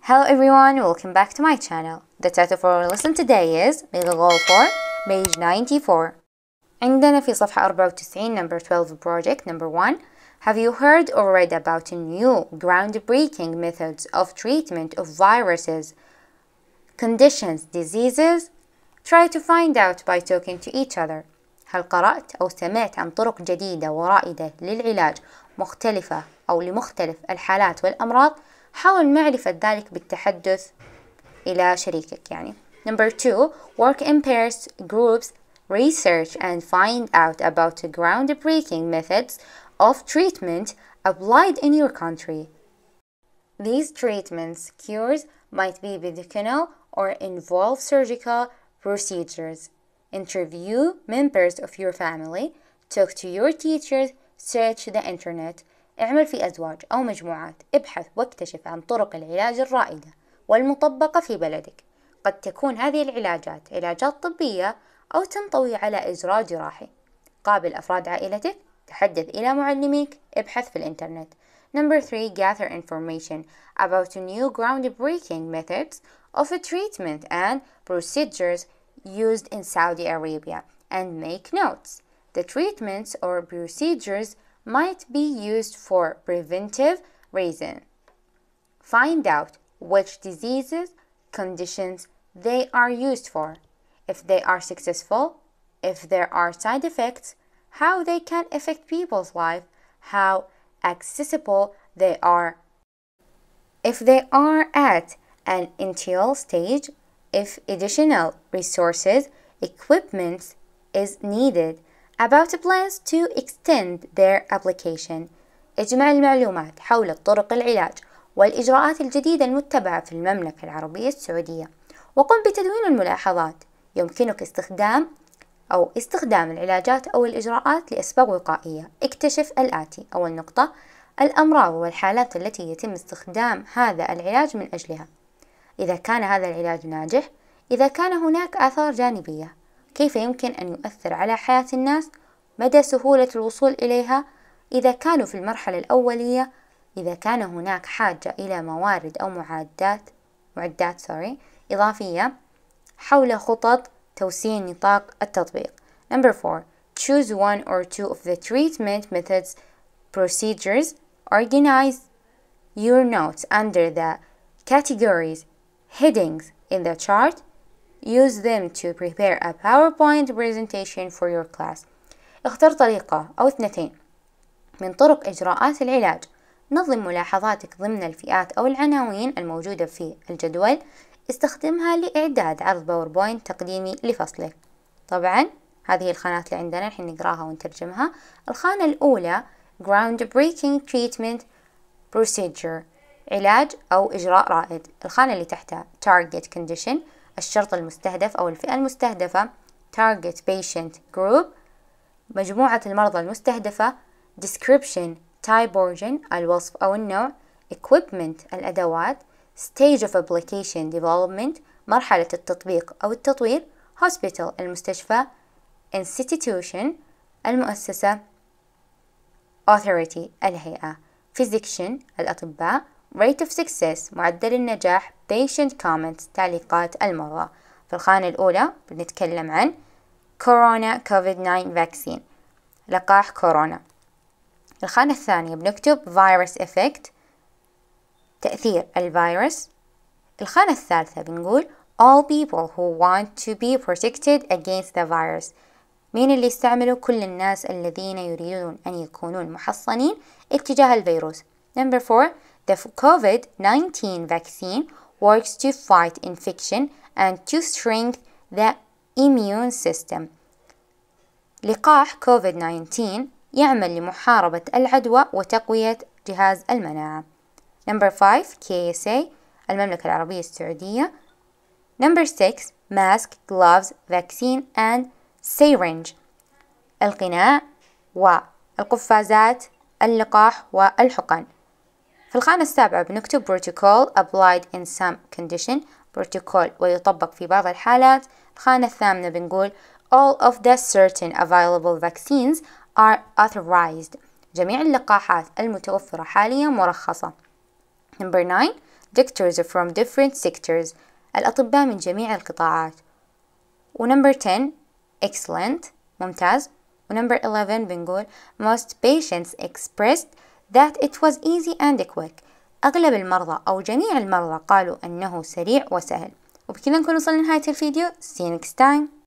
Hello everyone, welcome back to my channel. The title for our lesson today is Middle Goal 4, page 94. عندنا في صفحة 94 number 12 project number 1 have you heard or read about new groundbreaking methods of treatment of viruses, conditions, diseases? Try to find out by talking to each other. هل قرأت أو سمعت عن طرق جديدة ورائدة للعلاج مختلفة أو لمختلف الحالات والأمراض؟ حاول معرفة ذلك بالتحدث إلى شريكك يعني. Number two, work in pairs, groups, research and find out about groundbreaking methods of treatment applied in your country. These treatments, cures, might be medicinal or involve surgical procedures. Interview members of your family, talk to your teachers, search the internet. اعمل في أزواج أو مجموعات ابحث واكتشف عن طرق العلاج الرائدة والمطبقة في بلدك قد تكون هذه العلاجات علاجات طبية أو تنطوي على إجراء جراحي قابل أفراد عائلتك تحدث إلى معلميك ابحث في الإنترنت Number three, gather information about new groundbreaking methods of treatment and procedures used in Saudi Arabia and make notes. The treatments or procedures might be used for preventive reasons. Find out which diseases, conditions they are used for, if they are successful, if there are side effects, how they can affect people's life, how accessible they are. If they are at an initial stage, if additional resources, equipment is needed about plans to extend their application. اجمع المعلومات حول طرق العلاج والإجراءات الجديدة المتبعة في المملكة العربية السعودية وقم بتدوين الملاحظات يمكنك استخدام أو استخدام العلاجات أو الإجراءات لأسباب وقائية اكتشف الآتي أول نقطة الأمراض والحالات التي يتم استخدام هذا العلاج من أجلها إذا كان هذا العلاج ناجح إذا كان هناك آثار جانبية كيف يمكن أن يؤثر على حياة الناس مدى سهولة الوصول إليها إذا كانوا في المرحلة الأولية إذا كان هناك حاجة إلى موارد أو معدات معدات سوري إضافية حول خطط توسيع نطاق التطبيق Number four, choose one or two of the treatment methods procedures. Organize your notes under the categories headings in the chart. Use them to prepare a PowerPoint presentation for your class. اختر طريقة أو اثنتين من طرق إجراءات العلاج نظم ملاحظاتك ضمن الفئات أو العناوين الموجودة في الجدول استخدمها لإعداد عرض باوربوينت تقديمي لفصلك طبعا هذه الخانات اللي عندنا الحين نقراها ونترجمها الخانة الأولى ground breaking treatment procedure علاج أو إجراء رائد الخانة اللي تحتها target condition الشرط المستهدف أو الفئة المستهدفة target patient group مجموعة المرضى المستهدفة description type origin الوصف أو النوع equipment الأدوات stage of application development مرحلة التطبيق أو التطوير hospital المستشفى institution المؤسسة authority الهيئة physician الأطباء rate of success معدل النجاح patient comments تعليقات المرضى في الخانة الأولى بنتكلم عن كورونا كوفيد-9 vaccine لقاح كورونا الخانة الثانية بنكتب virus effect تأثير الفيروس الخانة الثالثة بنقول all people who want to be protected against the virus مين اللي يستعملوا كل الناس الذين يريدون أن يكونون محصنين اتجاه الفيروس number four the COVID-19 vaccine works to fight infection and to strengthen the immune system لقاح covid 19 يعمل لمحاربة العدوى وتقوية جهاز المناعة Number 5 KSA المملكة العربية السعودية Number 6 mask, gloves, vaccine and syringe القناع والقفازات اللقاح والحقن في الخانة السابعة بنكتب protocol applied in some condition protocol ويطبق في بعض الحالات الخانة الثامنة بنقول all of the certain available vaccines are authorized جميع اللقاحات المتوفرة حاليا مرخصة Number 9 Doctors are from different sectors الأطباء من جميع القطاعات و number 10 excellent ممتاز number 11 بنقول most patients expressed that it was easy and quick أغلب المرضى أو جميع المرضى قالوا أنه سريع وسهل وبكذا نكون وصلنا لنهاية الفيديو see you next time